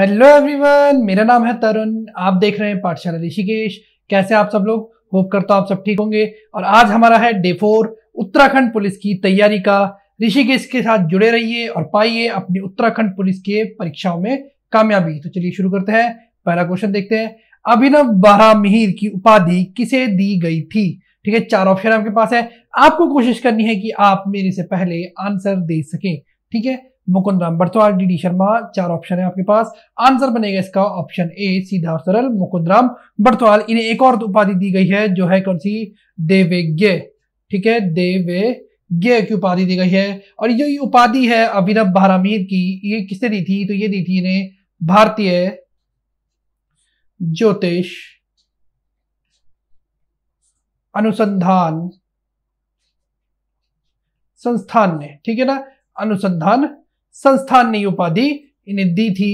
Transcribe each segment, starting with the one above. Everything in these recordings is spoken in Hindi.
हेलो एवरीवन मेरा नाम है तरुण आप देख रहे हैं पाठशाला ऋषिकेश कैसे आप सब लोग होप करता हूँ आप सब ठीक होंगे और आज हमारा है डे फोर उत्तराखंड पुलिस की तैयारी का ऋषिकेश के साथ जुड़े रहिए और पाइए अपनी उत्तराखंड पुलिस के परीक्षाओं में कामयाबी तो चलिए शुरू करते हैं पहला क्वेश्चन देखते हैं अभिनव बारा मिहिर की उपाधि किसे दी गई थी ठीक है चार ऑप्शन आपके पास है आपको कोशिश करनी है कि आप मेरे से पहले आंसर दे सकें ठीक है मुकुंद राम तो डी डी शर्मा चार ऑप्शन है आपके पास आंसर बनेगा इसका ऑप्शन ए सीधा और सरल मुकुंद राम बर्तवाल इन्हें एक और उपाधि दी गई है जो है कौन सी देवेज्ञ ठीक है देवे ये की उपाधि दी गई है और जो ये उपाधि है अभिनव बारामीर की ये किसने दी थी तो ये दी थी इन्हें भारतीय ज्योतिष अनुसंधान संस्थान ने ठीक है ना अनुसंधान संस्थान ने उपाधि इन्हें दी थी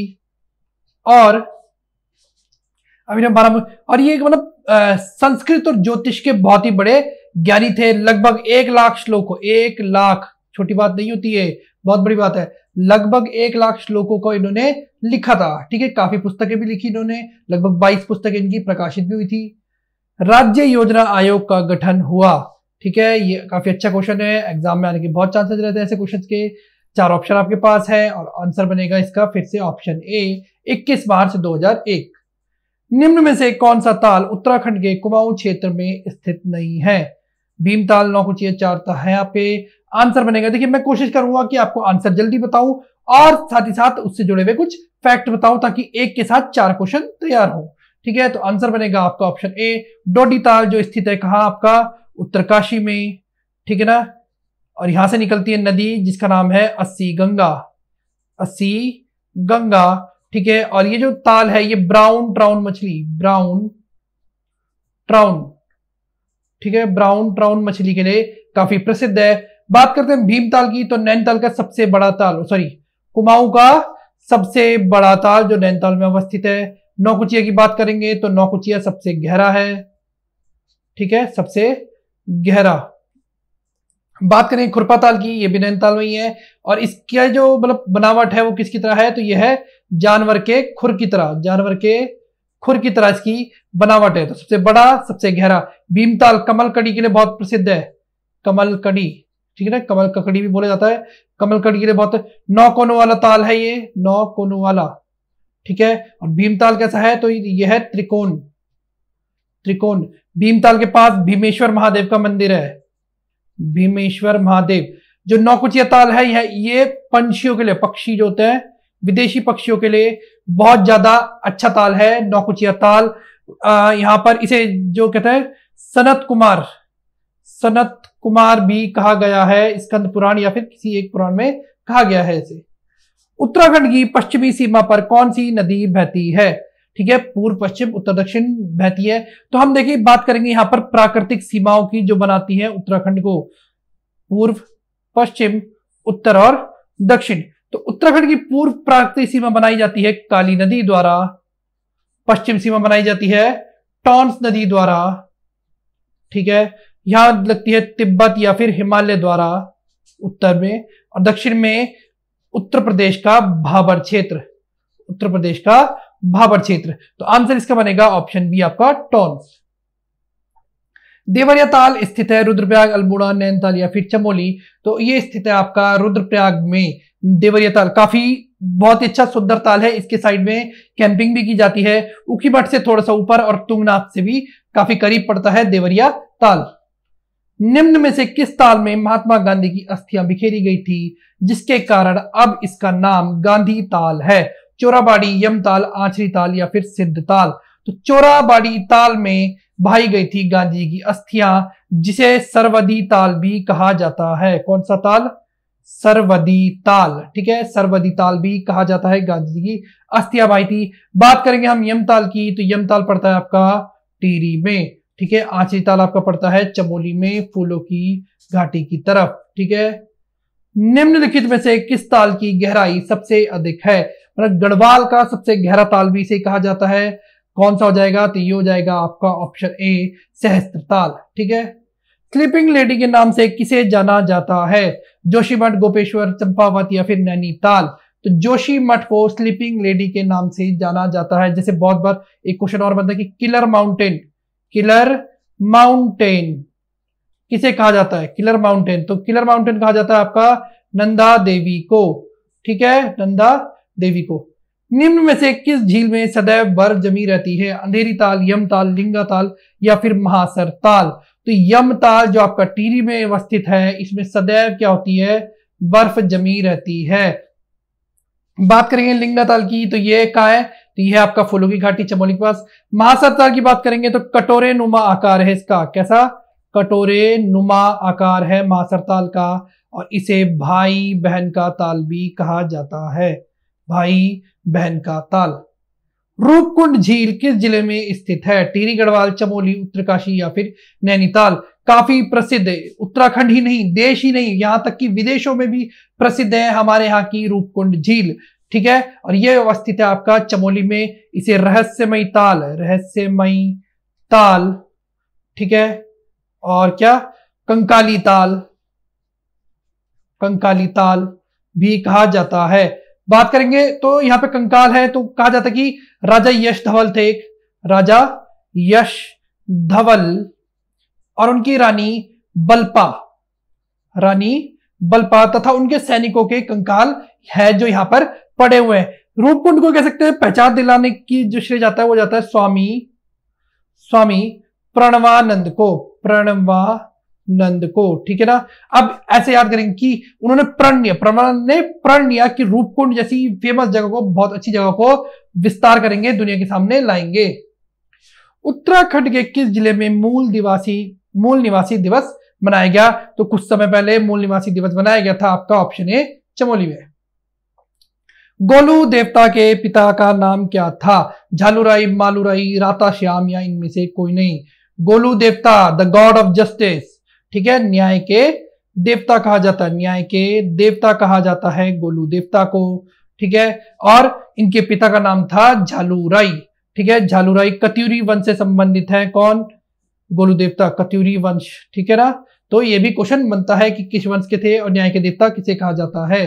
और अभी बारह और ये मतलब संस्कृत और ज्योतिष के बहुत ही बड़े ज्ञानी थे लगभग एक लाख श्लोकों एक लाख छोटी बात नहीं होती है बहुत बड़ी बात है लगभग एक लाख श्लोकों को इन्होंने लिखा था ठीक है काफी पुस्तकें भी लिखी इन्होंने लगभग बाईस पुस्तकें इनकी प्रकाशित भी हुई थी राज्य योजना आयोग का गठन हुआ ठीक है ये काफी अच्छा क्वेश्चन है एग्जाम में आने के बहुत चांसेस रहते हैं ऐसे क्वेश्चन के चार ऑप्शन आपके पास है और आंसर बनेगा इसका फिर से ऑप्शन ए 21 मार्च 2001 निम्न में से कौन सा ताल उत्तराखंड के कुमाऊं क्षेत्र में स्थित नहीं है भीम ताल कुछ चार ताल है यहाँ पे आंसर बनेगा देखिए मैं कोशिश करूंगा कि आपको आंसर जल्दी बताऊं और साथ ही साथ उससे जुड़े हुए कुछ फैक्ट बताऊं ताकि एक के साथ चार क्वेश्चन तैयार हो ठीक है तो आंसर बनेगा आपका ऑप्शन ए डोडी ताल जो स्थित है कहा आपका उत्तरकाशी में ठीक है ना और यहां से निकलती है नदी जिसका नाम है अस्सी गंगा अस्सी गंगा ठीक है और ये जो ताल है ये ब्राउन ट्राउन मछली ब्राउन ट्राउन ठीक है ब्राउन ट्राउन मछली के लिए काफी प्रसिद्ध है बात करते हैं भीमताल की तो नैनताल का सबसे बड़ा ताल सॉरी कुमाऊं का सबसे बड़ा ताल जो नैनताल में अवस्थित है नौकुचिया की बात करेंगे तो नौकुचिया सबसे गहरा है ठीक है सबसे गहरा बात करें खुरपा ताल की ये भी नैनीताल में ही है और इसका जो मतलब बनावट है वो किसकी तरह है तो यह है जानवर के खुर की तरह जानवर के खुर की तरह इसकी बनावट है तो सबसे बड़ा सबसे गहरा भीमताल कमल कड़ी के लिए बहुत प्रसिद्ध है कमल कड़ी ठीक है ना कमल ककड़ी भी बोला जाता है कमल कड़ी के लिए बहुत नौ कोनो वाला ताल है ये नौ कोनो वाला ठीक है और भीमताल कैसा है तो यह है त्रिकोण त्रिकोण भीमताल के पास भीमेश्वर महादेव का मंदिर है भीमेश्वर महादेव जो नौकुचिया ताल है यह ये पंछियों के लिए पक्षी जो होते हैं विदेशी पक्षियों के लिए बहुत ज्यादा अच्छा ताल है नौकुचिया ताल यहाँ पर इसे जो कहते हैं सनत कुमार सनत कुमार भी कहा गया है स्कंद पुराण या फिर किसी एक पुराण में कहा गया है इसे उत्तराखंड की पश्चिमी सीमा पर कौन सी नदी बहती है ठीक है पूर्व पश्चिम उत्तर दक्षिण बहती है तो हम देखिए बात करेंगे यहां पर प्राकृतिक सीमाओं की जो बनाती है उत्तराखंड को पूर्व पश्चिम उत्तर और दक्षिण तो उत्तराखंड की पूर्व प्राकृतिक सीमा बनाई जाती है काली नदी द्वारा पश्चिम सीमा बनाई जाती है टॉन्स नदी द्वारा ठीक है यहां लगती है तिब्बत या फिर हिमालय द्वारा उत्तर में और दक्षिण में उत्तर प्रदेश का भाबर क्षेत्र उत्तर प्रदेश का भाबर क्षेत्र तो आंसर इसका बनेगा ऑप्शन बी आपका टॉन्स देवरिया ताल स्थित है रुद्रप्रयाग अल्मोड़ा नैनताल या फिर चमोली तो ये स्थित है आपका रुद्रप्रयाग में देवरिया ताल काफी बहुत ही अच्छा सुंदर ताल है इसके साइड में कैंपिंग भी की जाती है उकी भट्ट से थोड़ा सा ऊपर और तुंगनाथ से भी काफी करीब पड़ता है देवरिया ताल निम्न में से किस ताल में महात्मा गांधी की अस्थियां बिखेरी गई थी जिसके कारण अब इसका नाम गांधी ताल है चोराबाड़ी यम ताल आचरी ताल या फिर सिद्ध ताल तो चोराबाड़ी ताल में बहाई गई थी गांधी की अस्थियां जिसे सर्वदी ताल भी कहा जाता है कौन सा ताल सर्वदी ताल ठीक है सर्वदी ताल भी कहा जाता है गांधी जी की अस्थियां बहाई थी बात करेंगे हम यम ताल की तो यम ताल पड़ता है आपका टीरी में ठीक है आछरी ताल आपका पड़ता है चमोली में फूलों की घाटी की तरफ ठीक है निम्नलिखित में से किस ताल की गहराई सबसे अधिक है मतलब गढ़वाल का सबसे गहरा ताल भी इसे कहा जाता है कौन सा हो जाएगा तो ये हो जाएगा आपका ऑप्शन ए सहस्त्र ताल ठीक है स्लीपिंग लेडी के नाम से किसे जाना जाता है जोशीमठ गोपेश्वर चंपावत या फिर नैनीताल तो जोशी मठ को स्लीपिंग लेडी के नाम से जाना जाता है जैसे बहुत बार एक क्वेश्चन और बनता है कि किलर माउंटेन किलर माउंटेन किसे कहा जाता है किलर माउंटेन तो किलर माउंटेन कहा जाता है आपका नंदा देवी को ठीक है नंदा देवी को निम्न में से किस झील में सदैव बर्फ जमी रहती है अंधेरी ताल यम ताल लिंगा ताल या फिर महासर ताल तो यम ताल जो आपका टीरी में अवस्थित है इसमें सदैव क्या होती है बर्फ जमी रहती है बात करेंगे लिंगा ताल की तो ये कहा है तो यह आपका फूलों की घाटी चमोली के पास महासर ताल की बात करेंगे तो कटोरे नुमा आकार है इसका कैसा कटोरे नुमा आकार है महासर ताल का और इसे भाई बहन का ताल भी कहा जाता है भाई बहन का ताल रूपकुंड झील किस जिले में स्थित है टिहरी गढ़वाल चमोली उत्तरकाशी या फिर नैनीताल काफी प्रसिद्ध है उत्तराखंड ही नहीं देश ही नहीं यहां तक कि विदेशों में भी प्रसिद्ध है हमारे यहाँ की रूपकुंड झील ठीक है और यह अवस्थित है आपका चमोली में इसे रहस्यमयी ताल रहस्यमयी ताल ठीक है और क्या कंकाली ताल कंकाली ताल भी कहा जाता है बात करेंगे तो यहाँ पे कंकाल है तो कहा जाता है कि राजा यश धवल थे राजा यश धवल और उनकी रानी बलपा रानी बलपा तथा उनके सैनिकों के कंकाल है जो यहां पर पड़े हुए हैं रूपकुंड को कह सकते हैं पहचान दिलाने की जो श्रेय जाता है वो जाता है स्वामी स्वामी प्रणवानंद को प्रणवा नंद को ठीक है ना अब ऐसे याद करेंगे कि उन्होंने प्रण लिया प्रमाण ने प्रण लिया कि रूपकुंड जैसी फेमस जगह को बहुत अच्छी जगह को विस्तार करेंगे दुनिया के सामने लाएंगे उत्तराखंड के किस जिले में मूल निवासी मूल निवासी दिवस मनाया गया तो कुछ समय पहले मूल निवासी दिवस मनाया गया था आपका ऑप्शन ए चमोली में गोलू देवता के पिता का नाम क्या था झालूराई मालूराई राता श्याम या इनमें से कोई नहीं गोलू देवता द गॉड ऑफ जस्टिस ठीक है न्याय के देवता कहा जाता है न्याय के देवता कहा जाता है गोलू देवता को ठीक है और इनके पिता का नाम था झालूराई ठीक है झालूराई कत्यूरी वंश से संबंधित है कौन गोलू देवता कत्यूरी वंश ठीक है ना तो ये भी क्वेश्चन बनता है कि किस वंश के थे और न्याय के देवता किसे कहा जाता है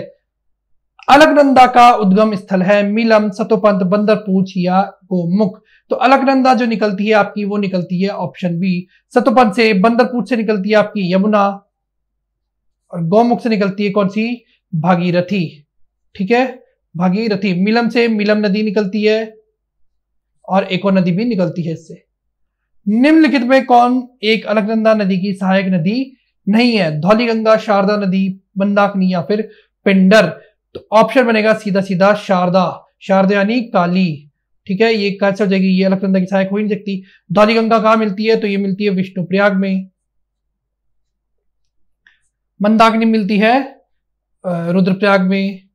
अलकनंदा का उद्गम स्थल है मिलम सतोपंत बंदरपूछ या गोमुख तो अलकनंदा जो निकलती है आपकी वो निकलती है ऑप्शन बी सतोपंत से बंदरपूछ से निकलती है आपकी यमुना और गोमुख से निकलती है कौन सी भागीरथी ठीक है भागीरथी मिलम से मिलम नदी निकलती है और एक और नदी भी निकलती है इससे निम्नलिखित में कौन एक अलकनंदा नदी की सहायक नदी नहीं है धौलीगंगा शारदा नदी बंदाकनी या फिर पिंडर तो ऑप्शन बनेगा सीधा सीधा शारदा शारदा यानी काली ठीक है ये कैसे हो जाएगी ये अलकनंदा की सहायक हो ही नहीं सकती धौली गंगा कहा मिलती है तो ये मिलती है विष्णुप्रयाग में मंदाकिनी मिलती है रुद्रप्रयाग में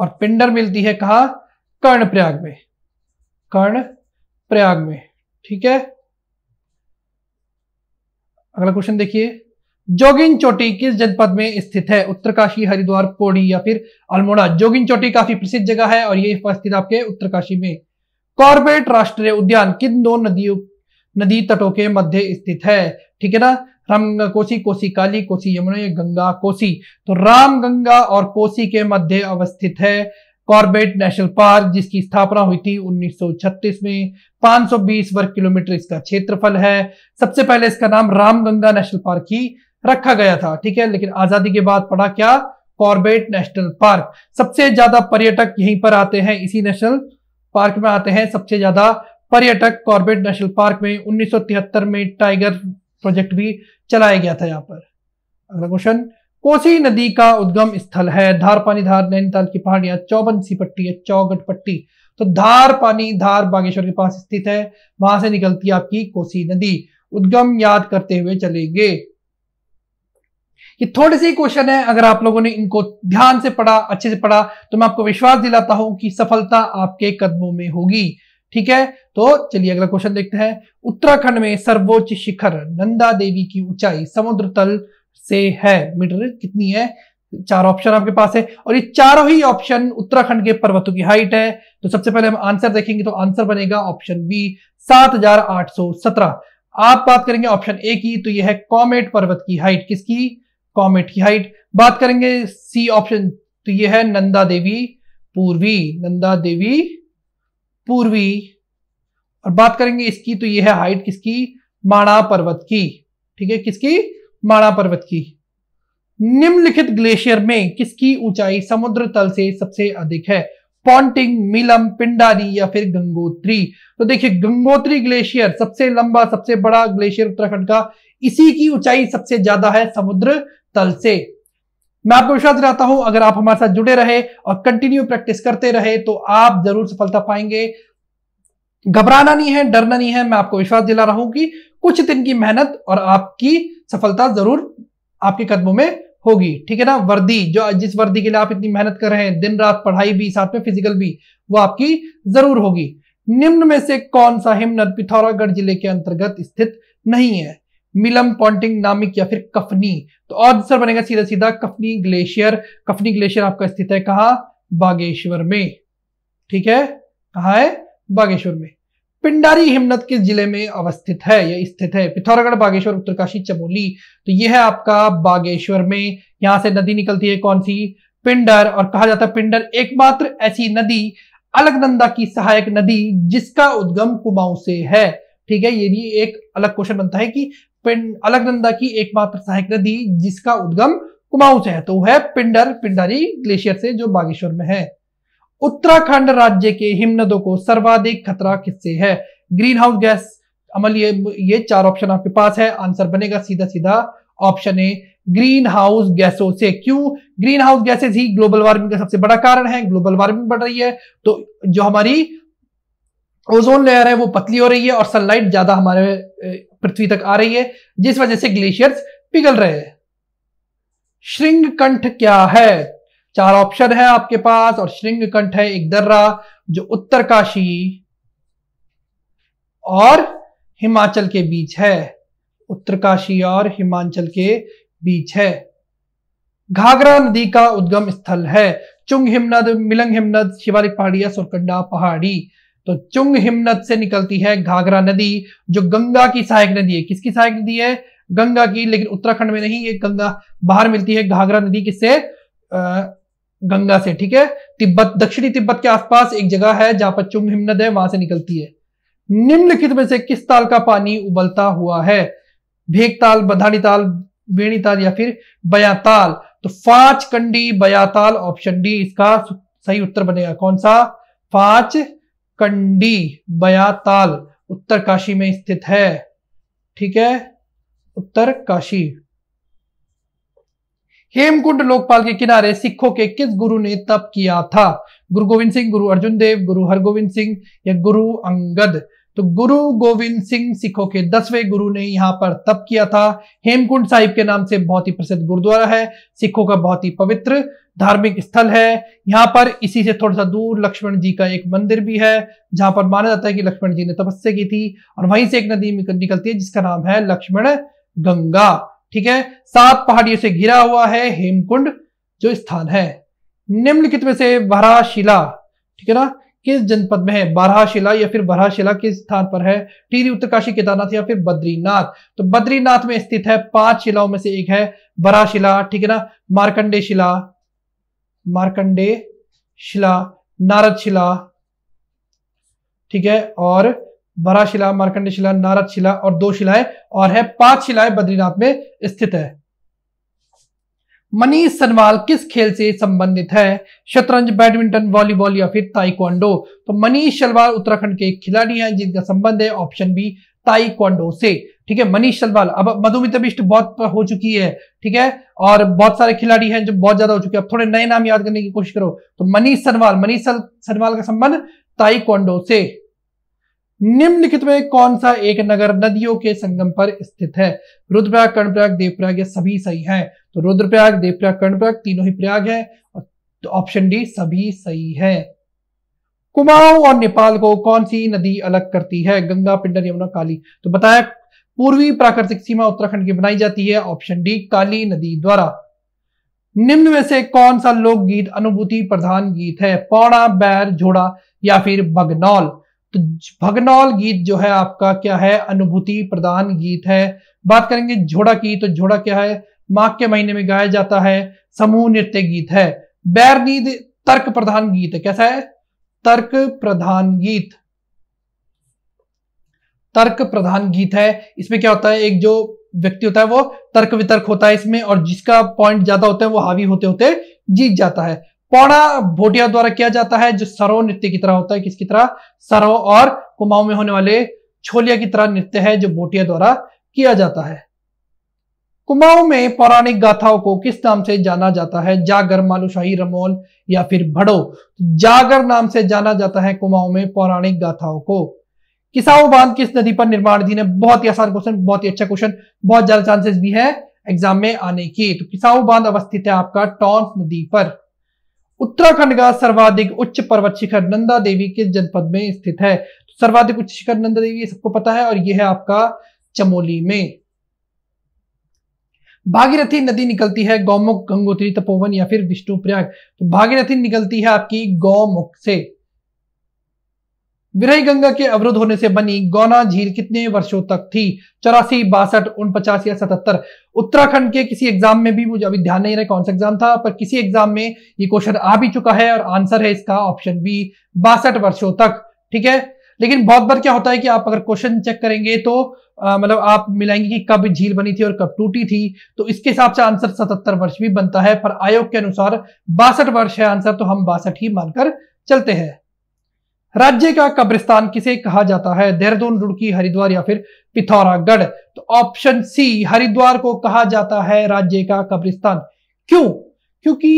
और पिंडर मिलती है कहा कर्ण प्रयाग में कर्ण प्रयाग में ठीक है अगला क्वेश्चन देखिए जोगिन चोटी किस जनपद में स्थित है उत्तरकाशी हरिद्वार पौड़ी या फिर अल्मोड़ा जोगिन चोटी काफी प्रसिद्ध जगह है और ये स्थित आपके उत्तरकाशी में कॉर्बेट राष्ट्रीय उद्यान किन दो नदियों नदी तटों के मध्य स्थित है ठीक है ना राम कोसी कोसी काली कोसी यमुना गंगा कोसी तो राम गंगा और कोसी के मध्य अवस्थित है कॉर्बेट नेशनल पार्क जिसकी स्थापना हुई थी 1936 में 520 वर्ग किलोमीटर इसका क्षेत्रफल है सबसे पहले इसका नाम रामगंगा नेशनल पार्क ही रखा गया था ठीक है लेकिन आजादी के बाद पड़ा क्या कॉर्बेट नेशनल पार्क सबसे ज्यादा पर्यटक यहीं पर आते हैं इसी नेशनल पार्क में आते हैं सबसे ज्यादा पर्यटक कॉर्बेट नेशनल पार्क में उन्नीस में टाइगर प्रोजेक्ट भी चलाया गया था यहाँ पर अगला क्वेश्चन कोसी नदी का उद्गम स्थल है धार पानी धार नैनीताल की पहाड़ियां चौबन सी पट्टी है चौगट पट्टी तो धार पानी धार बागेश्वर के पास स्थित है वहां से निकलती है आपकी कोसी नदी उद्गम याद करते हुए चलेंगे ये थोड़े से क्वेश्चन है अगर आप लोगों ने इनको ध्यान से पढ़ा अच्छे से पढ़ा तो मैं आपको विश्वास दिलाता हूं कि सफलता आपके कदमों में होगी ठीक है तो चलिए अगला क्वेश्चन देखते हैं उत्तराखंड में सर्वोच्च शिखर नंदा देवी की ऊंचाई समुद्र तल से है मीटर कितनी है चार ऑप्शन आपके पास है और ये चारों ही ऑप्शन उत्तराखंड के पर्वतों की हाइट है तो सबसे पहले हम आंसर देखेंगे तो आंसर बनेगा ऑप्शन बी सात हजार आठ सौ सत्रह आप बात करेंगे ऑप्शन ए की तो यह है कॉमेट पर्वत की हाइट किसकी कॉमेट की हाइट बात करेंगे सी ऑप्शन तो ये है नंदा देवी पूर्वी नंदा देवी पूर्वी और बात करेंगे इसकी तो ये है हाइट किसकी माणा पर्वत की ठीक है किसकी माणा पर्वत की निम्नलिखित ग्लेशियर में किसकी ऊंचाई समुद्र तल से सबसे अधिक है पॉन्टिंग मिलम पिंडारी या फिर गंगोत्री तो देखिए गंगोत्री ग्लेशियर सबसे लंबा सबसे बड़ा ग्लेशियर उत्तराखंड का इसी की ऊंचाई सबसे ज्यादा है समुद्र तल से मैं आपको विश्वास दिलाता हूं अगर आप हमारे साथ जुड़े रहे और कंटिन्यू प्रैक्टिस करते रहे तो आप जरूर सफलता पाएंगे घबराना नहीं है डरना नहीं है मैं आपको विश्वास दिला रहा हूं कि कुछ दिन की मेहनत और आपकी सफलता जरूर आपके कदमों में होगी ठीक है ना वर्दी जो जिस वर्दी के लिए आप इतनी मेहनत कर रहे हैं दिन रात पढ़ाई भी साथ में फिजिकल भी वो आपकी जरूर होगी निम्न में से कौन सा हिमनद पिथौरागढ़ जिले के अंतर्गत स्थित नहीं है मिलम पॉन्टिंग नामिक या फिर कफनी तो आंसर बनेगा सीधा सीधा कफनी ग्लेशियर कफनी ग्लेशियर आपका स्थित है कहा बागेश्वर में ठीक है कहा है बागेश्वर में पिंडारी हिमनद किस जिले में अवस्थित है या स्थित है पिथौरागढ़ बागेश्वर उत्तरकाशी चमोली तो यह है आपका बागेश्वर में यहां से नदी निकलती है कौन सी पिंडर और कहा जाता है पिंडर एकमात्र ऐसी नदी अलगनंदा की सहायक नदी जिसका उद्गम कुमाऊं से है ठीक है ये भी एक अलग क्वेश्चन बनता है कि अलकनंदा की एकमात्र सहायक नदी जिसका उद्गम कुमाऊं से है तो वह पिंडर पिंडारी ग्लेशियर से जो बागेश्वर में है उत्तराखंड राज्य के हिमनदों को सर्वाधिक खतरा किससे है ग्रीन हाउस गैस अमल ये ये चार ऑप्शन आपके पास है आंसर बनेगा सीधा सीधा ऑप्शन ए ग्रीन हाउस गैसों से क्यों ग्रीन हाउस गैसेस ही ग्लोबल वार्मिंग का सबसे बड़ा कारण है ग्लोबल वार्मिंग बढ़ रही है तो जो हमारी ओजोन लेयर है वो पतली हो रही है और सनलाइट ज्यादा हमारे पृथ्वी तक आ रही है जिस वजह से ग्लेशियर्स पिघल रहे हैं श्रृंग कंठ क्या है चार ऑप्शन है आपके पास और श्रृंग कंठ है एक दर्रा जो उत्तर काशी और हिमाचल के बीच है उत्तरकाशी और हिमाचल के बीच है घाघरा नदी का उद्गम स्थल है चुंग हिमनद मिलंग हिमनद शिवालिक पहाड़ी या सुरकंडा पहाड़ी तो चुंग हिमनद से निकलती है घाघरा नदी जो गंगा की सहायक नदी है किसकी सहायक नदी है गंगा की लेकिन उत्तराखंड में नहीं ये गंगा बाहर मिलती है घाघरा नदी किससे गंगा से ठीक है तिब्बत दक्षिणी तिब्बत के आसपास एक जगह है जहां पर चुंग हिमनद है वहां से निकलती है निम्नलिखित में से किस ताल का पानी उबलता हुआ है भेग ताल बधानी ताल वेणी ताल या फिर बयाताल तो फाच कंडी बयाताल ऑप्शन डी इसका सही उत्तर बनेगा कौन सा फाच कंडी बयाताल उत्तरकाशी में स्थित है ठीक है उत्तरकाशी हेमकुंड लोकपाल के किनारे सिखों के किस गुरु ने तप किया था गुरु गोविंद सिंह गुरु अर्जुन देव गुरु हरगोविंद सिंह या गुरु अंगद तो गुरु गोविंद सिंह सिखों के दसवें गुरु ने यहाँ पर तप किया था हेमकुंड साहिब के नाम से बहुत ही प्रसिद्ध गुरुद्वारा है सिखों का बहुत ही पवित्र धार्मिक स्थल है यहाँ पर इसी से थोड़ा सा दूर लक्ष्मण जी का एक मंदिर भी है जहां पर माना जाता है कि लक्ष्मण जी ने तपस्या की थी और वहीं से एक नदी निकलती है जिसका नाम है लक्ष्मण गंगा ठीक है सात पहाड़ियों से घिरा हुआ है हेमकुंड जो स्थान है निम्नलिखित में से शिला ठीक है ना किस जनपद में है बारहाशिला या फिर बारहाशिला किस स्थान पर है टीरी उत्तरकाशी केदारनाथ या फिर बद्रीनाथ तो बद्रीनाथ में स्थित है पांच शिलाओं में से एक है बराशिला ठीक है ना मार्कंडे शिला मार्कंडे शिला नारद शिला ठीक है और बराशिला मारकंडे मार्कंडे शिला नारद शिला और दो शिलाएं और है पांच शिलाएं बद्रीनाथ में स्थित है मनीष सनवाल किस खेल से संबंधित है शतरंज बैडमिंटन वॉलीबॉल या फिर ताइक्वांडो तो मनीष सलवाल उत्तराखंड के एक खिलाड़ी हैं जिनका संबंध है ऑप्शन बी ताइक्वांडो से ठीक है मनीष सलवाल अब बिष्ट बहुत हो चुकी है ठीक है और बहुत सारे खिलाड़ी हैं जो बहुत ज्यादा हो चुके हैं अब थोड़े नए नाम याद करने की कोशिश करो तो मनीष सनवाल मनीष सनवाल का संबंध ताइक्वांडो से निम्नलिखित में कौन सा एक नगर नदियों के संगम पर स्थित है रुद्रप्रयाग कर्णप्रयाग देवप्रयाग ये सभी सही है तो रुद्रप्रयाग देवप्रयाग कर्णप्रयाग तीनों ही प्रयाग है तो ऑप्शन डी सभी सही है कुमाऊं और नेपाल को कौन सी नदी अलग करती है गंगा पिंडर यमुना काली तो बताया पूर्वी प्राकृतिक सीमा उत्तराखंड की बनाई जाती है ऑप्शन डी काली नदी द्वारा निम्न में से कौन सा लोकगीत अनुभूति प्रधान गीत है पौड़ा बैर झोड़ा या फिर बगनौल तो भगनौल गीत जो है आपका क्या है अनुभूति प्रदान गीत है बात करेंगे झोड़ा की तो झोड़ा क्या है माघ के महीने में गाया जाता है समूह नृत्य गीत है बैरनीद तर्क प्रधान गीत है कैसा है तर्क प्रधान गीत तर्क प्रधान गीत है इसमें क्या होता है एक जो व्यक्ति होता है वो तर्क वितर्क होता है इसमें और जिसका पॉइंट ज्यादा होता है वो हावी होते होते जीत जाता है पौड़ा भोटिया द्वारा किया जाता है जो सरो नृत्य की तरह होता है किसकी तरह सरो और कुमाऊं में होने वाले छोलिया की तरह नृत्य है जो भोटिया द्वारा किया जाता है कुमाऊं में पौराणिक गाथाओं को किस नाम से जाना जाता है जागर मालूशाही रमोल या फिर भड़ो तो जागर नाम से जाना जाता है कुमाऊं में पौराणिक गाथाओं को किसाऊ बांध किस नदी पर निर्माणाधीन है बहुत ही आसान क्वेश्चन बहुत ही अच्छा क्वेश्चन बहुत ज्यादा चांसेस भी है एग्जाम में आने की तो किसाऊ बांध अवस्थित है आपका टॉन्स नदी पर उत्तराखंड का सर्वाधिक उच्च पर्वत शिखर नंदा देवी किस जनपद में स्थित है तो सर्वाधिक उच्च शिखर नंदा देवी सबको पता है और यह है आपका चमोली में भागीरथी नदी निकलती है गौमुख गंगोत्री तपोवन या फिर विष्णुप्रयाग तो भागीरथी निकलती है आपकी गौमुख से विरही गंगा के अवरुद्ध होने से बनी गौना झील कितने वर्षों तक थी चौरासी बासठ उनपचास या सतहत्तर उत्तराखंड के किसी एग्जाम में भी मुझे अभी ध्यान नहीं रहा कौन सा एग्जाम था पर किसी एग्जाम में ये क्वेश्चन आ भी चुका है और आंसर है इसका ऑप्शन बी बासठ वर्षों तक ठीक है लेकिन बहुत बार क्या होता है कि आप अगर क्वेश्चन चेक करेंगे तो मतलब आप मिलाएंगे कि कब झील बनी थी और कब टूटी थी तो इसके हिसाब से आंसर सतहत्तर वर्ष भी बनता है पर आयोग के अनुसार बासठ वर्ष है आंसर तो हम बासठ ही मानकर चलते हैं राज्य का कब्रिस्तान किसे कहा जाता है देहरादून रुड़की हरिद्वार या फिर पिथौरागढ़ तो ऑप्शन सी हरिद्वार को कहा जाता है राज्य का कब्रिस्तान क्यों क्योंकि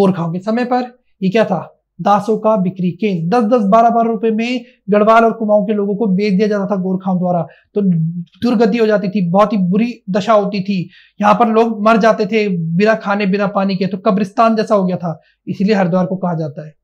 गोरखाओं के समय पर ये क्या था दासों का बिक्री केंद्र दस दस बारह बारह रुपए में गढ़वाल और कुमाऊं के लोगों को बेच दिया जाता था गोरखाओं द्वारा तो दुर्गति हो जाती थी बहुत ही बुरी दशा होती थी यहाँ पर लोग मर जाते थे बिना खाने बिना पानी के तो कब्रिस्तान जैसा हो गया था इसीलिए हरिद्वार को कहा जाता है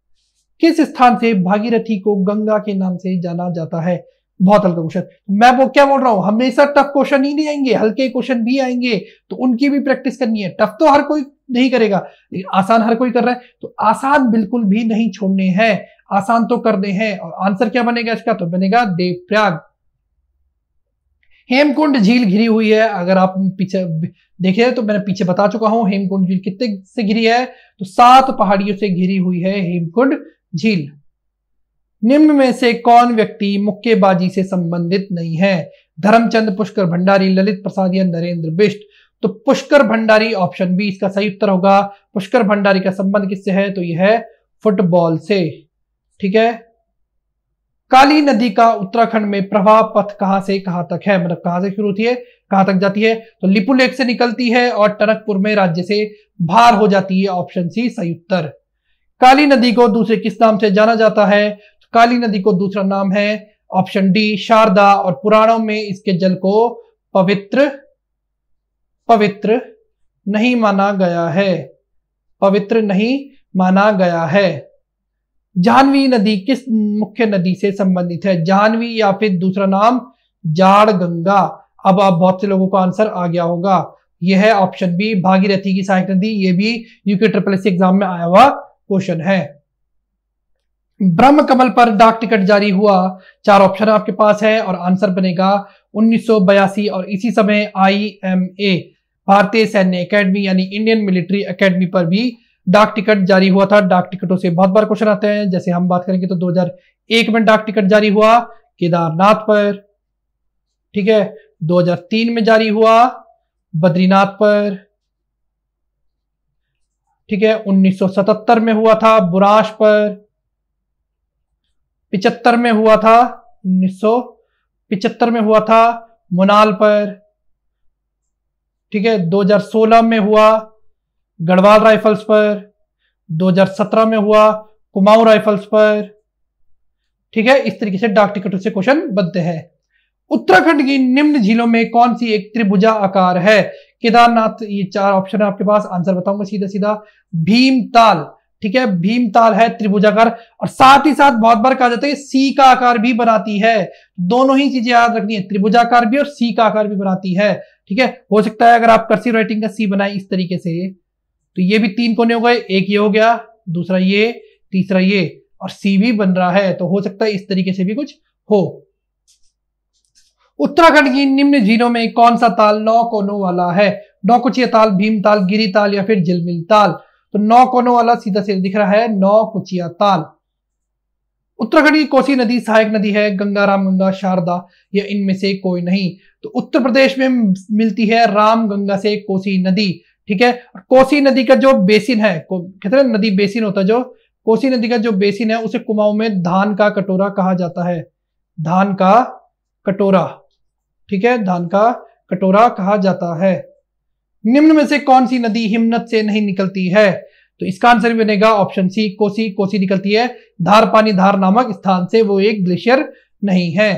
किस स्थान से भागीरथी को गंगा के नाम से जाना जाता है बहुत हल्का क्वेश्चन मैं वो क्या बोल रहा हूँ हमेशा टफ क्वेश्चन ही नहीं आएंगे हल्के क्वेश्चन भी आएंगे तो उनकी भी प्रैक्टिस करनी है टफ तो हर कोई नहीं करेगा लेकिन आसान हर कोई कर रहा है तो आसान बिल्कुल भी नहीं छोड़ने हैं आसान तो करने हैं और आंसर क्या बनेगा इसका तो बनेगा देवप्रयाग हेमकुंड झील घिरी हुई है अगर आप पीछे देखे तो मैंने पीछे बता चुका हूं हेमकुंड झील कितने से घिरी है तो सात पहाड़ियों से घिरी हुई है हेमकुंड झील निम्न में से कौन व्यक्ति मुक्केबाजी से संबंधित नहीं है धर्मचंद पुष्कर भंडारी ललित प्रसाद या नरेंद्र बिष्ट तो पुष्कर भंडारी ऑप्शन बी इसका सही उत्तर होगा पुष्कर भंडारी का संबंध किससे है तो यह है फुटबॉल से ठीक है काली नदी का उत्तराखंड में प्रवाह पथ कहां से कहां तक है मतलब कहां से शुरू होती है कहां तक जाती है तो लिपु लेक से निकलती है और टनकपुर में राज्य से बाहर हो जाती है ऑप्शन सी सही उत्तर काली नदी को दूसरे किस नाम से जाना जाता है तो काली नदी को दूसरा नाम है ऑप्शन डी शारदा और पुराणों में इसके जल को पवित्र पवित्र नहीं माना गया है पवित्र नहीं माना गया है जाह्नवी नदी किस मुख्य नदी से संबंधित है जाह्नवी या फिर दूसरा नाम जाड़ गंगा अब आप बहुत से लोगों को आंसर आ गया होगा यह है ऑप्शन बी भागीरथी की सहायक नदी ये भी यूके ट्रिपल एस एग्जाम में आया हुआ क्वेश्चन है ब्रह्म कमल पर डाक टिकट जारी हुआ चार ऑप्शन आपके पास है और आंसर बनेगा उन्नीस और इसी समय आईएमए भारतीय सैन्य एकेडमी यानी इंडियन मिलिट्री एकेडमी पर भी डाक टिकट जारी हुआ था डाक टिकटों से बहुत बार क्वेश्चन आते हैं जैसे हम बात करेंगे तो 2001 में डाक टिकट जारी हुआ केदारनाथ पर ठीक है 2003 में जारी हुआ बद्रीनाथ पर ठीक है 1977 में हुआ था बुराश पर पिचहत्तर में हुआ था उन्नीस पिचहत्तर में हुआ था मुनाल पर ठीक है 2016 में हुआ गढ़वाल राइफल्स पर 2017 में हुआ कुमाऊं राइफल्स पर ठीक है इस तरीके से डाक टिकटों से क्वेश्चन बनते हैं उत्तराखंड की निम्न झीलों में कौन सी एक त्रिभुजा आकार है केदारनाथ ये चार ऑप्शन है आपके पास आंसर बताऊंगा सीधा सीधा भीमताल ठीक है भीमताल है त्रिभुजाकार और साथ ही साथ बहुत बार कहा जाता है सी का आकार भी बनाती है दोनों ही चीजें याद रखनी है त्रिभुजाकार भी और सी का आकार भी बनाती है ठीक है हो सकता है अगर आप कर्सिव राइटिंग का सी बनाए इस तरीके से तो ये भी तीन कोने हो गए एक ये हो गया दूसरा ये तीसरा ये और सी भी बन रहा है तो हो सकता है इस तरीके से भी कुछ हो उत्तराखंड की निम्न झीलों में कौन सा ताल नौ कोनों वाला है नौकुचिया ताल भीम ताल गिरी ताल या फिर जिलमिल ताल तो नौ कोनों वाला सीधा सीधा दिख रहा है नौ कुचिया ताल उत्तराखंड की कोसी नदी सहायक नदी है गंगा राम गंगा शारदा या इनमें से कोई नहीं तो उत्तर प्रदेश में मिलती है राम गंगा से कोसी नदी ठीक है कोसी नदी का जो बेसिन है कहते हैं नदी बेसिन होता है जो कोसी नदी का जो बेसिन है उसे कुमाऊं में धान का कटोरा कहा जाता है धान का कटोरा ठीक है धान का कटोरा कहा जाता है निम्न में से कौन सी नदी हिमनत से नहीं निकलती है तो इसका आंसर भी बनेगा ऑप्शन सी कोसी कोसी निकलती है धार पानी धार नामक स्थान से वो एक ग्लेशियर नहीं है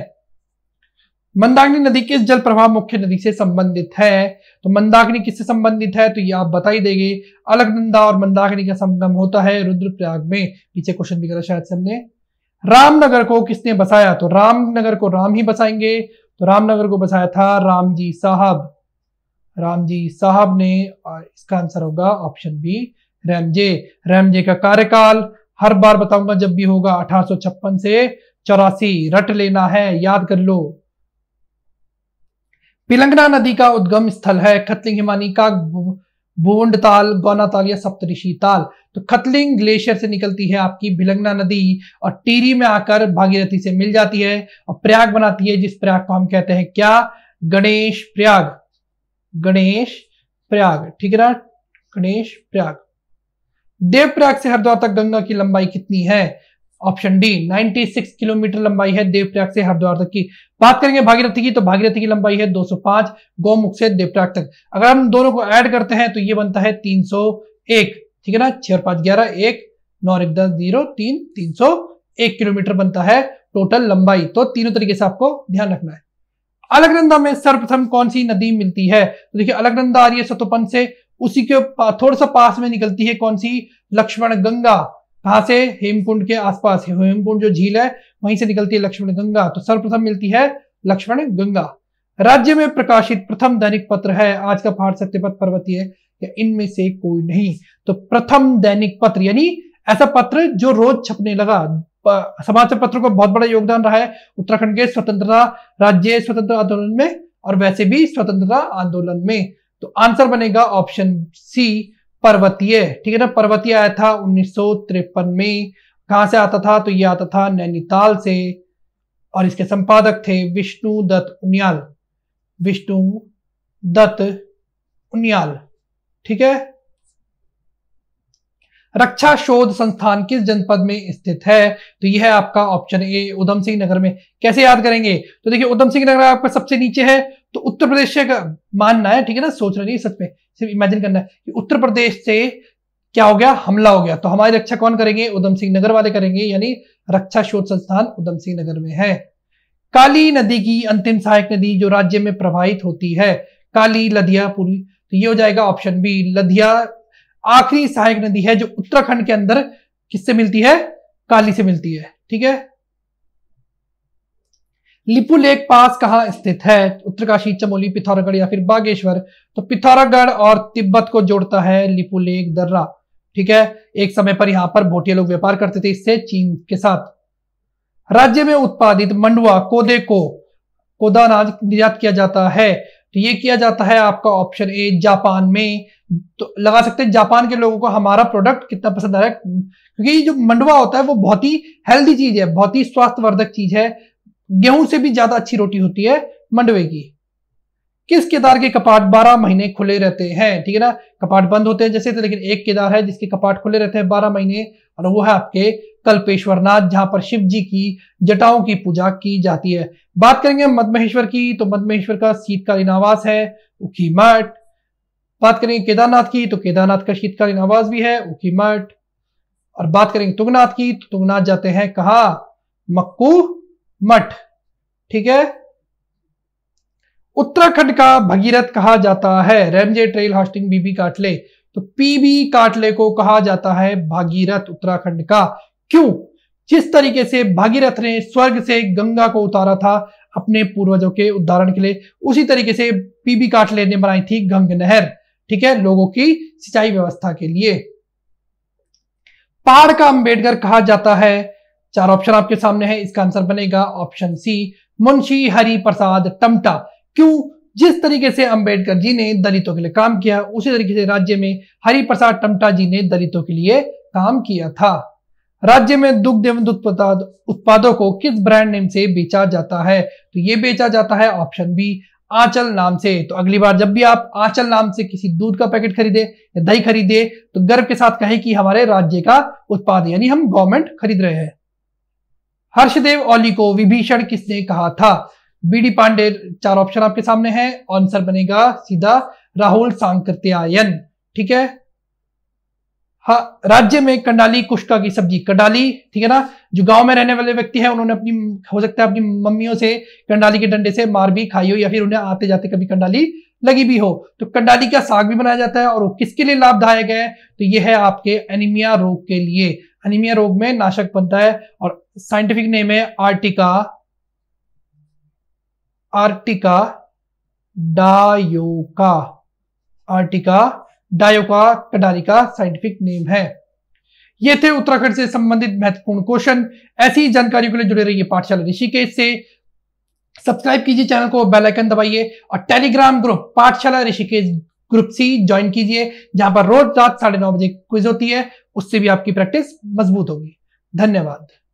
मंदाग्नि नदी किस जल प्रवाह मुख्य नदी से संबंधित है तो मंदाग्नि किससे संबंधित है तो ये आप बताई देंगे अलगनंदा और मंदाग्नि का संगम होता है रुद्रप्रयाग में पीछे क्वेश्चन भी करा शायद से हमने रामनगर को किसने बसाया तो रामनगर को राम ही बसाएंगे तो रामनगर को बसाया था रामजी साहब रामजी साहब ने इसका आंसर होगा ऑप्शन बी रैमजे रैमजे का कार्यकाल हर बार बताऊंगा जब भी होगा अठारह से चौरासी रट लेना है याद कर लो पिलंगना नदी का उद्गम स्थल है खतलिंग हिमानी का बोंड ताल गौना ताल या सप्तऋषि ताल तो खतलिंग ग्लेशियर से निकलती है आपकी भिलंगना नदी और टीरी में आकर भागीरथी से मिल जाती है और प्रयाग बनाती है जिस प्रयाग को हम कहते हैं क्या गणेश प्रयाग गणेश प्रयाग ठीक है ना गणेश प्रयाग देवप्रयाग से हरिद्वार तक गंगा की लंबाई कितनी है ऑप्शन डी 96 किलोमीटर लंबाई है देवप्रयाग से हरिद्वार तक की बात करेंगे भागीरथी की तो भागीरथी की लंबाई है 205 गोमुख से देवप्रयाग तक अगर हम दोनों को ऐड करते हैं तो ये बनता है 301 ठीक है ना छह पांच ग्यारह एक नौ एक दस जीरो तीन तीन सौ एक किलोमीटर बनता है टोटल लंबाई तो तीनों तरीके से आपको ध्यान रखना है अलगनंदा में सर्वप्रथम कौन सी नदी मिलती है तो देखिए अलगनंदा आ रही है सतोपन से उसी के थोड़ा सा पास में निकलती है कौन सी लक्ष्मण गंगा कहा से हेमकुंड के आसपास हेमकुंड जो झील है वहीं से निकलती है लक्ष्मण गंगा तो सर्वप्रथम मिलती है लक्ष्मण गंगा राज्य में प्रकाशित प्रथम दैनिक पत्र है आज का पाठ सत्यपथ पर्वतीय या इनमें से कोई नहीं तो प्रथम दैनिक पत्र यानी ऐसा पत्र जो रोज छपने लगा समाचार पत्रों का बहुत बड़ा योगदान रहा है उत्तराखंड के स्वतंत्रता राज्य स्वतंत्र आंदोलन में और वैसे भी स्वतंत्रता आंदोलन में तो आंसर बनेगा ऑप्शन सी पर्वतीय ठीक है ना पर्वतीय आया था उन्नीस में कहा से आता था तो ये आता था नैनीताल से और इसके संपादक थे विष्णु दत्त उनियाल विष्णु दत्त उनियाल ठीक है रक्षा शोध संस्थान किस जनपद में स्थित है तो यह है आपका ऑप्शन ए उधम सिंह नगर में कैसे याद करेंगे तो देखिए उधम सिंह नगर आपका सबसे नीचे है तो उत्तर प्रदेश से मानना है ठीक है ना सोचना नहीं सच में सिर्फ इमेजिन करना है कि उत्तर प्रदेश से क्या हो गया हमला हो गया तो हमारी रक्षा कौन करेंगे उधम सिंह नगर वाले करेंगे यानी रक्षा शोध संस्थान उधम सिंह नगर में है काली नदी की अंतिम सहायक नदी जो राज्य में प्रवाहित होती है काली लधिया पूर्वी तो ये हो जाएगा ऑप्शन बी लधिया आखिरी सहायक नदी है जो उत्तराखंड के अंदर किससे मिलती है काली से मिलती है ठीक है लिपू लेक पास कहाँ स्थित है उत्तरकाशी चमोली पिथौरागढ़ या फिर बागेश्वर तो पिथौरागढ़ और तिब्बत को जोड़ता है लिपू लेक दर्रा ठीक है एक समय पर यहां पर भोटिया लोग व्यापार करते थे इससे चीन के साथ राज्य में उत्पादित मंडुआ कोदे को कोदा अनाज निर्यात किया जाता है तो ये किया जाता है आपका ऑप्शन ए जापान में तो लगा सकते हैं जापान के लोगों को हमारा प्रोडक्ट कितना पसंद आ रहा है क्योंकि ये जो मंडवा होता है वो बहुत ही हेल्दी चीज है बहुत ही स्वास्थ्यवर्धक चीज है गेहूं से भी ज्यादा अच्छी रोटी होती है मंडवे की किस केदार के कपाट 12 महीने खुले रहते हैं ठीक है ना कपाट बंद होते हैं जैसे तो लेकिन एक केदार है जिसके कपाट खुले रहते हैं 12 महीने और वो है आपके कल्पेश्वरनाथ जहां पर शिव जी की जटाओं की पूजा की जाती है बात करेंगे मधमेश्वर की तो मधमेश्वर का शीतकालीन आवास है उखी मठ बात करेंगे केदारनाथ की तो केदारनाथ का शीतकालीन आवास भी है उखी मठ और बात करेंगे तुंगनाथ की तो तुंगनाथ जाते हैं कहा मक्कू मठ ठीक है उत्तराखंड का भगीरथ कहा जाता है रेमजे ट्रेल हॉस्टिंग बीबी काटले तो पीबी काटले को कहा जाता है भागीरथ उत्तराखंड का क्यों जिस तरीके से भागीरथ ने स्वर्ग से गंगा को उतारा था अपने पूर्वजों के उदाहरण के लिए उसी तरीके से पीबी काटले ने बनाई थी गंग नहर ठीक है लोगों की सिंचाई व्यवस्था के लिए पहाड़ का अंबेडकर कहा जाता है चार ऑप्शन आपके सामने है इसका आंसर बनेगा ऑप्शन सी मुंशी हरि प्रसाद टमटा क्यों जिस तरीके से अंबेडकर जी ने दलितों के लिए काम किया उसी तरीके से राज्य में हरि प्रसाद टमटा जी ने दलितों के लिए काम किया था राज्य में दुग्ध एवं उत्पादों को किस ब्रांड नेम से बेचा जाता है तो ये बेचा जाता है ऑप्शन बी आंचल नाम से तो अगली बार जब भी आप आंचल नाम से किसी दूध का पैकेट खरीदे या दही खरीदे तो गर्व के साथ कहें कि हमारे राज्य का उत्पाद यानी हम गवर्नमेंट खरीद रहे हैं हर्षदेव ओली को विभीषण किसने कहा था बीडी पांडे चार ऑप्शन आपके सामने हैं आंसर बनेगा सीधा राहुल सांकृत्यायन ठीक है हाँ, राज्य में कंडाली कुश्का की सब्जी कंडाली ठीक है ना जो गांव में रहने वाले व्यक्ति है उन्होंने अपनी हो सकता है अपनी मम्मियों से कंडाली के डंडे से मार भी खाई हो या फिर उन्हें आते जाते कभी कंडाली लगी भी हो तो कंडाली का साग भी बनाया जाता है और वो किसके लिए लाभदायक है तो ये है आपके एनीमिया रोग के लिए एनीमिया रोग में नाशक बनता है और साइंटिफिक नेम है आर्टिका आर्टिका डायोका आर्टिका डायोका कडारी का साइंटिफिक नेम है ये थे उत्तराखंड से संबंधित महत्वपूर्ण क्वेश्चन ऐसी जानकारी के लिए जुड़े रहिए पाठशाला ऋषिकेश से सब्सक्राइब कीजिए चैनल को बेल आइकन दबाइए और टेलीग्राम ग्रुप पाठशाला ऋषिकेश ग्रुप सी ज्वाइन कीजिए जहां पर रोज रात साढ़े नौ बजे क्विज होती है उससे भी आपकी प्रैक्टिस मजबूत होगी धन्यवाद